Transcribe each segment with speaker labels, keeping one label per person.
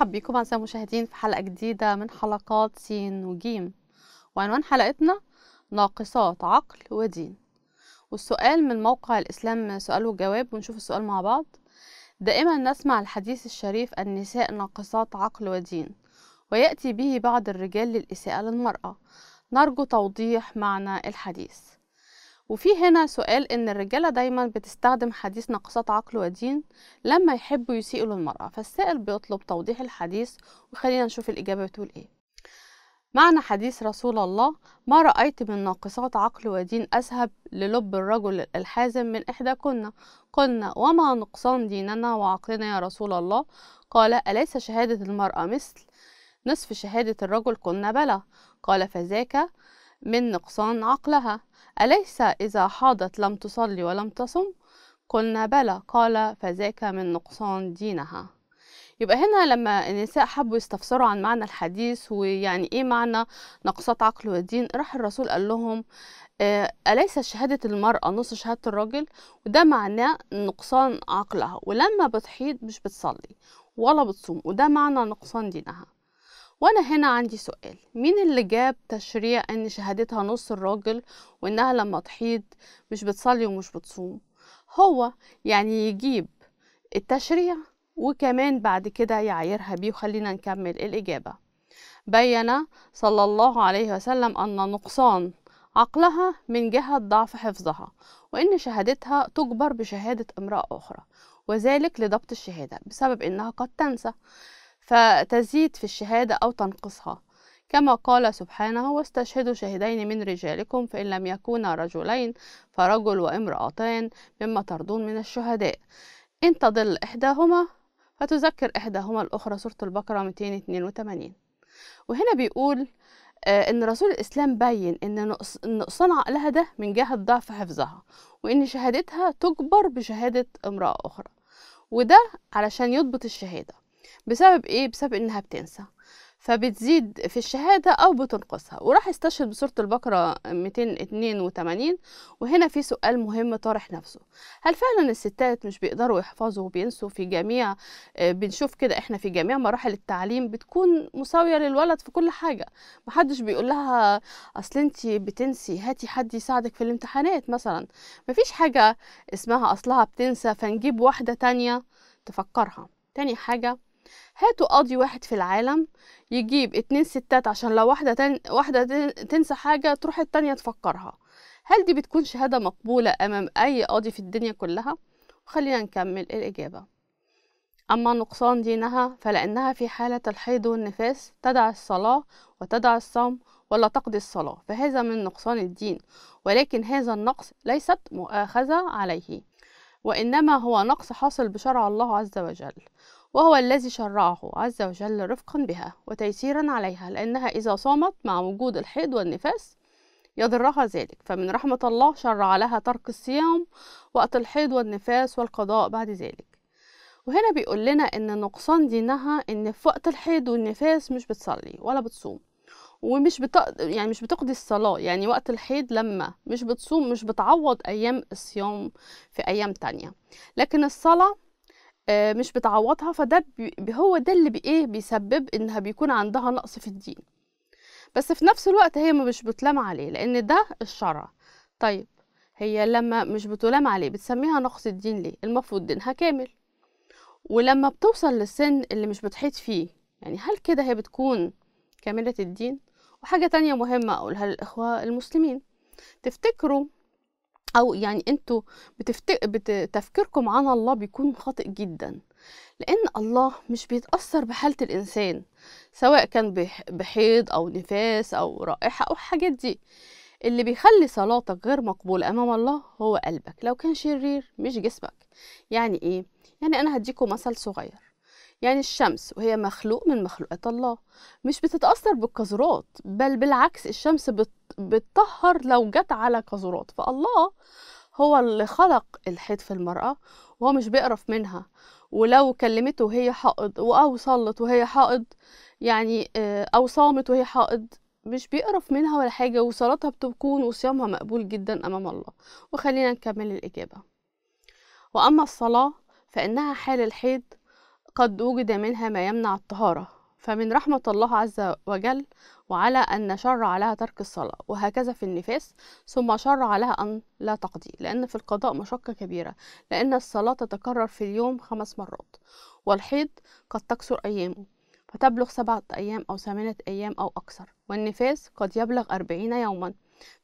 Speaker 1: مرحب بكم أعزائي المشاهدين في حلقة جديدة من حلقات سين وجيم وعنوان حلقتنا ناقصات عقل ودين والسؤال من موقع الإسلام سؤال وجواب ونشوف السؤال مع بعض دائما نسمع الحديث الشريف النساء ناقصات عقل ودين ويأتي به بعض الرجال للإساءة للمرأة نرجو توضيح معنى الحديث وفي هنا سؤال ان الرجاله دايما بتستخدم حديث ناقصات عقل ودين لما يحبوا يسيئوا للمراه فالسائل بيطلب توضيح الحديث وخلينا نشوف الاجابه بتقول ايه معنى حديث رسول الله ما رأيت من ناقصات عقل ودين أذهب للب الرجل الحازم من إحداكن قلنا وما نقصان ديننا وعقلنا يا رسول الله قال أليس شهادة المرأة مثل نصف شهادة الرجل قلنا بلى قال فذاك من نقصان عقلها أليس إذا حاضت لم تصلي ولم تصم؟ قلنا بلى قال فذاك من نقصان دينها يبقى هنا لما النساء حبوا يستفسروا عن معنى الحديث ويعني ايه معنى نقصات عقل ودين راح الرسول قال لهم آه، أليس شهادة المرأة نص شهادة الرجل وده معناه نقصان عقلها ولما بتحيض مش بتصلي ولا بتصوم وده معنى نقصان دينها وانا هنا عندي سؤال مين اللي جاب تشريع ان شهادتها نص الراجل وانها لما تحيض مش بتصلي ومش بتصوم هو يعني يجيب التشريع وكمان بعد كده يعايرها بيه وخلينا نكمل الإجابة بين صلى الله عليه وسلم أن نقصان عقلها من جهة ضعف حفظها وإن شهادتها تجبر بشهادة امرأة أخرى وذلك لضبط الشهادة بسبب إنها قد تنسى فتزيد في الشهادة أو تنقصها كما قال سبحانه واستشهدوا شهدين من رجالكم فإن لم يكونا رجلين فرجل وامرأتان مما ترضون من الشهداء إن تضل إحداهما فتذكر إحداهما الأخرى سورة البقرة 282 وهنا بيقول آه، ان رسول الاسلام بين ان نقصان عقلها ده من جهه ضعف حفظها وان شهادتها تجبر بشهاده امراه اخرى وده علشان يضبط الشهاده بسبب ايه بسبب انها بتنسى فبتزيد في الشهادة أو بتنقصها وراح يستشهد بسورة البقرة 282 وهنا في سؤال مهم طارح نفسه هل فعلا الستات مش بيقدروا يحفظوا وبينسوا في جميع آه، بنشوف كده احنا في جميع مراحل التعليم بتكون مساوية للولد في كل حاجة محدش بيقول لها أصل أنت بتنسي هاتي حد يساعدك في الامتحانات مثلا مفيش حاجة اسمها أصلها بتنسى فنجيب واحدة تانية تفكرها تاني حاجة هاتوا قاضي واحد في العالم يجيب اتنين ستات عشان لو واحدة, تن... واحدة تنسى حاجة تروح التانية تفكرها هل دي بتكون شهادة مقبولة أمام أي قاضي في الدنيا كلها؟ وخلينا نكمل الإجابة أما نقصان دينها فلأنها في حالة الحيض والنفاس تدع الصلاة وتدع الصوم ولا تقضي الصلاة فهذا من نقصان الدين ولكن هذا النقص ليست مؤاخذة عليه وإنما هو نقص حاصل بشرع الله عز وجل وهو الذي شرعه عز وجل رفقا بها وتيسيرا عليها لأنها إذا صامت مع وجود الحيض والنفاس يضرها ذلك فمن رحمة الله شرع لها ترك الصيام وقت الحيض والنفاس والقضاء بعد ذلك وهنا بيقول لنا ان نقصان دينها ان في وقت الحيض والنفاس مش بتصلي ولا بتصوم ومش يعني مش بتقضي الصلاة يعني وقت الحيض لما مش بتصوم مش بتعوض أيام الصيام في أيام تانية لكن الصلاة آه، مش بتعوضها فده هو ده اللي ايه بيسبب انها بيكون عندها نقص في الدين بس في نفس الوقت هي مش بتلام عليه لان ده الشرع طيب هي لما مش بتلام عليه بتسميها نقص الدين ليه المفروض دينها كامل ولما بتوصل للسن اللي مش بتحيط فيه يعني هل كده هي بتكون كاملة الدين وحاجة تانية مهمة أقولها للإخوة المسلمين تفتكروا او يعني انتوا بتفت... بتفكيركم عن الله بيكون خاطئ جدا لان الله مش بيتاثر بحاله الانسان سواء كان بحيض او نفاس او رائحه او الحاجات دي اللي بيخلي صلاتك غير مقبولة أمام الله هو قلبك لو كان شرير مش جسمك يعني إيه؟ يعني أنا هديكم مثل صغير يعني الشمس وهي مخلوق من مخلوقات الله مش بتتأثر بالقذورات بل بالعكس الشمس بتطهر لو جت على قذورات فالله هو اللي خلق الحيض في المرأة وهو مش بيقرف منها ولو كلمته وهي حائض أو صلت وهي حائض يعني آه، أو صامت وهي حائض مش بيقرف منها ولا حاجة وصلاتها بتكون وصيامها مقبول جدا أمام الله وخلينا نكمل الإجابة وأما الصلاة فإنها حال الحيض قد وجد منها ما يمنع الطهارة فمن رحمة الله عز وجل وعلى أن شرع لها ترك الصلاة وهكذا في النفاس ثم شرع لها أن لا تقضي لأن في القضاء مشقة كبيرة لأن الصلاة تتكرر في اليوم خمس مرات والحيض قد تكسر أيامه فتبلغ سبعة أيام أو ثمانية أيام أو أكثر والنفاس قد يبلغ أربعين يوما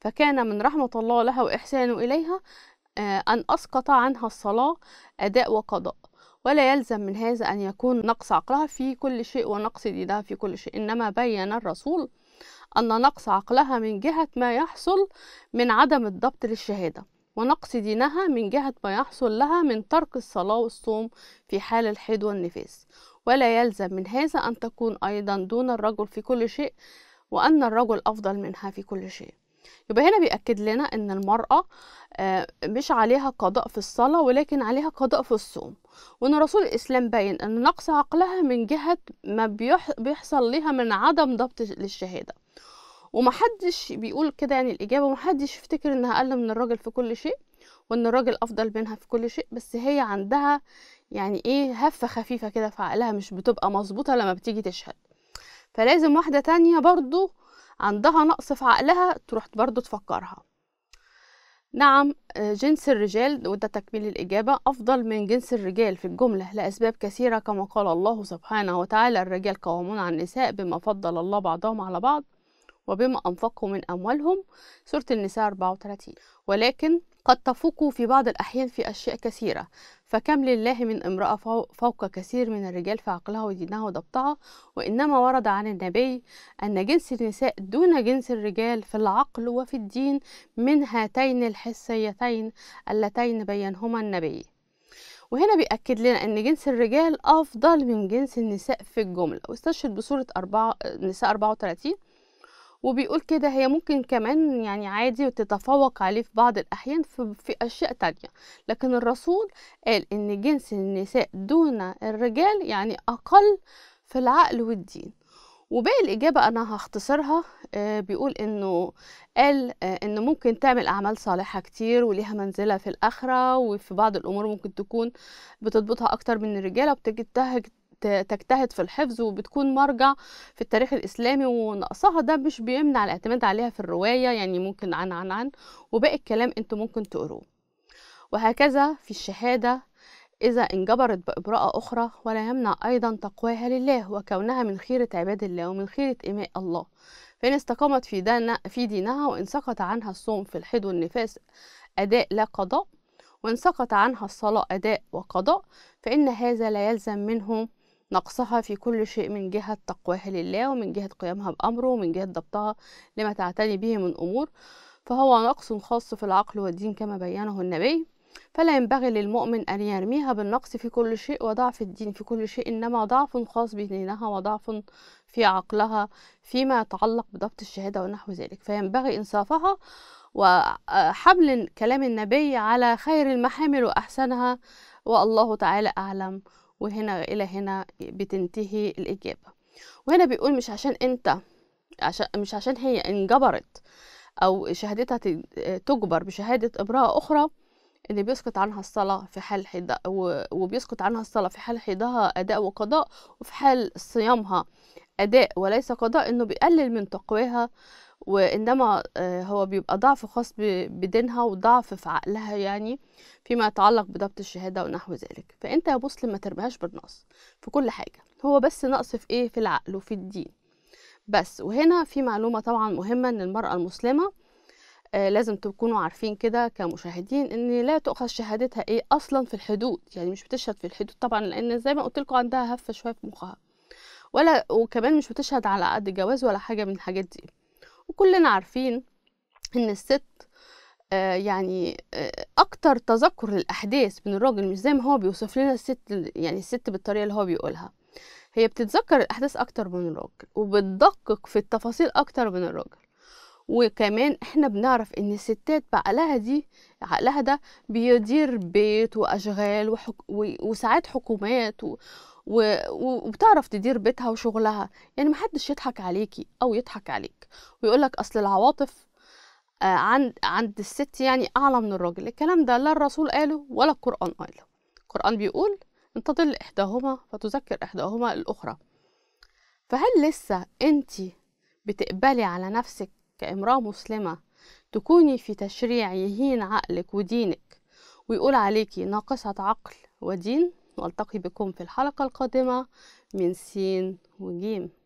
Speaker 1: فكان من رحمة الله لها وإحسانه إليها آه، أن أسقط عنها الصلاة أداء وقضاء ولا يلزم من هذا أن يكون نقص عقلها في كل شيء ونقص دينها في كل شيء إنما بين الرسول أن نقص عقلها من جهة ما يحصل من عدم الضبط للشهادة ونقص دينها من جهة ما يحصل لها من ترك الصلاة والصوم في حال الحيض والنفاس ولا يلزم من هذا أن تكون أيضا دون الرجل في كل شيء وأن الرجل أفضل منها في كل شيء يبقى هنا بيأكد لنا أن المرأة آه، مش عليها قضاء في الصلاة ولكن عليها قضاء في الصوم وأن رسول الإسلام بين أن نقص عقلها من جهة ما بيحصل لها من عدم ضبط للشهادة ومحدش بيقول كده يعني الإجابة ومحدش يفتكر إنها أقل من الراجل في كل شيء وإن الراجل أفضل منها في كل شيء بس هي عندها يعني إيه هفة خفيفة كده في عقلها مش بتبقى مظبوطة لما بتيجي تشهد فلازم واحدة تانية برضو عندها نقص في عقلها تروح برضو تفكرها نعم آه، جنس الرجال وده تكميل الإجابة أفضل من جنس الرجال في الجملة لأسباب كثيرة كما قال الله سبحانه وتعالى الرجال قوامون عن النساء بما فضل الله بعضهم على بعض وبما أنفقوا من أموالهم سورة النساء 34 ولكن قد تفوق في بعض الأحيان في أشياء كثيرة فكم لله من امرأة فوق كثير من الرجال في عقلها ودينها وضبطها وإنما ورد عن النبي أن جنس النساء دون جنس الرجال في العقل وفي الدين من هاتين الحسيتين اللتين بينهما النبي وهنا بيأكد لنا أن جنس الرجال أفضل من جنس النساء في الجملة واستشهد بصورة أربعة نساء 34 وبيقول كده هي ممكن كمان يعني عادي وتتفوق عليه في بعض الأحيان في, في أشياء تانية لكن الرسول قال إن جنس النساء دون الرجال يعني أقل في العقل والدين وباقي الإجابة أنا هختصرها آه، بيقول إنه قال آه، إنه ممكن تعمل أعمال صالحة كتير وليها منزلة في الآخرة وفي بعض الأمور ممكن تكون بتضبطها أكتر من الرجالة وبتجتهد تجتهد في الحفظ وبتكون مرجع في التاريخ الإسلامي ونقصها ده مش بيمنع الاعتماد عليها في الرواية يعني ممكن عن عن عن وباقي الكلام انتوا ممكن تقروه وهكذا في الشهادة إذا انجبرت بإبراءة أخرى ولا يمنع أيضا تقواها لله وكونها من خيرة عباد الله ومن خيرة إماء الله فإن استقامت في, في دينها وإن سقط عنها الصوم في الحيض والنفاس أداء لا قضاء وإن سقط عنها الصلاة أداء وقضاء فإن هذا لا يلزم منه نقصها في كل شيء من جهة تقواها لله ومن جهة قيامها بأمره ومن جهة ضبطها لما تعتني به من أمور فهو نقص خاص في العقل والدين كما بينه النبي فلا ينبغي للمؤمن أن يرميها بالنقص في كل شيء وضعف الدين في كل شيء إنما ضعف خاص بدينها وضعف في عقلها فيما يتعلق بضبط الشهادة ونحو ذلك فينبغي إنصافها وحمل كلام النبي على خير المحامل وأحسنها والله تعالى أعلم وهنا إلى هنا بتنتهي الإجابة وهنا بيقول مش عشان أنت عشان مش عشان هي انجبرت أو شهادتها تجبر بشهادة امرأة أخرى إن بيسقط عنها الصلاة في حال حدا وبيسقط عنها الصلاة في حال حيضها أداء وقضاء وفي حال صيامها أداء وليس قضاء إنه بيقلل من تقواها وإنما آه، هو بيبقى ضعف خاص بدينها وضعف في عقلها يعني فيما يتعلق بضبط الشهادة ونحو ذلك فأنت يا مسلم ما ترميهاش بالنقص في كل حاجة هو بس نقص في إيه في العقل وفي الدين بس وهنا في معلومة طبعا مهمة إن المرأة المسلمة آه، لازم تكونوا عارفين كده كمشاهدين ان لا تؤخذ شهادتها ايه اصلا في الحدود يعني مش بتشهد في الحدود طبعا لان زي ما قلت لكم عندها هفه شويه في مخها ولا وكمان مش بتشهد على عقد جواز ولا حاجة من الحاجات دي وكلنا عارفين إن الست آه، يعني آه، اكتر تذكر للاحداث من الراجل مش زي ما هو بيوصف لنا الست يعني الست بالطريقه اللي هو بيقولها هي بتتذكر الاحداث اكتر من الراجل وبتدقق في التفاصيل اكتر من الراجل وكمان احنا بنعرف ان الستات بعقلها دي عقلها ده بيدير بيت واشغال وحك... و... وساعات حكومات و... و... وبتعرف تدير بيتها وشغلها يعني محدش يضحك عليكي او يضحك عليك ويقولك اصل العواطف آه، عند عند الست يعني اعلى من الراجل الكلام ده لا الرسول قاله ولا القران قاله القران بيقول ان تضل احداهما فتذكر احداهما الاخرى فهل لسه انت بتقبلي على نفسك كامراه مسلمه تكوني في تشريع يهين عقلك ودينك ويقول عليكي ناقصه عقل ودين وألتقي بكم في الحلقة القادمة من سين وجيم